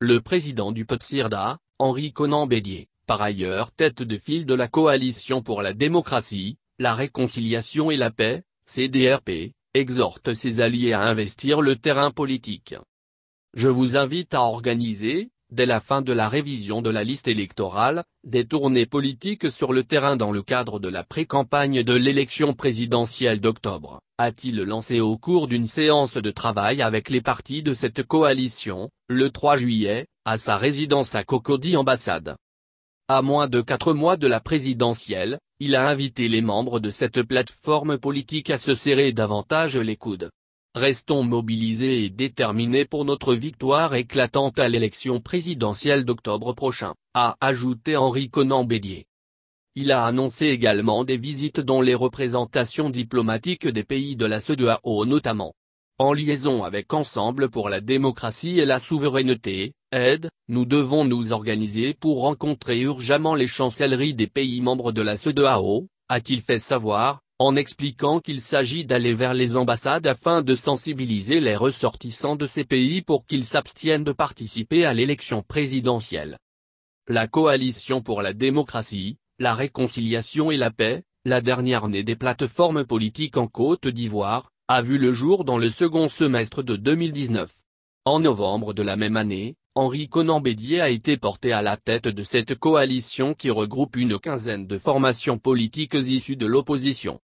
Le président du Potsirda, Henri Conan Bédier, par ailleurs tête de file de la Coalition pour la démocratie, la réconciliation et la paix, CDRP, exhorte ses alliés à investir le terrain politique. Je vous invite à organiser, dès la fin de la révision de la liste électorale, des tournées politiques sur le terrain dans le cadre de la pré-campagne de l'élection présidentielle d'octobre, a-t-il lancé au cours d'une séance de travail avec les partis de cette coalition, le 3 juillet, à sa résidence à Cocody Ambassade. À moins de quatre mois de la présidentielle, il a invité les membres de cette plateforme politique à se serrer davantage les coudes. Restons mobilisés et déterminés pour notre victoire éclatante à l'élection présidentielle d'octobre prochain, a ajouté Henri Conan Bédier. Il a annoncé également des visites dans les représentations diplomatiques des pays de la CEDEAO notamment. En liaison avec Ensemble pour la démocratie et la souveraineté, aide, nous devons nous organiser pour rencontrer urgemment les chancelleries des pays membres de la CEDEAO, a-t-il fait savoir, en expliquant qu'il s'agit d'aller vers les ambassades afin de sensibiliser les ressortissants de ces pays pour qu'ils s'abstiennent de participer à l'élection présidentielle. La Coalition pour la démocratie, la réconciliation et la paix, la dernière née des plateformes politiques en Côte d'Ivoire, a vu le jour dans le second semestre de 2019. En novembre de la même année, Henri Conan Bédier a été porté à la tête de cette coalition qui regroupe une quinzaine de formations politiques issues de l'opposition.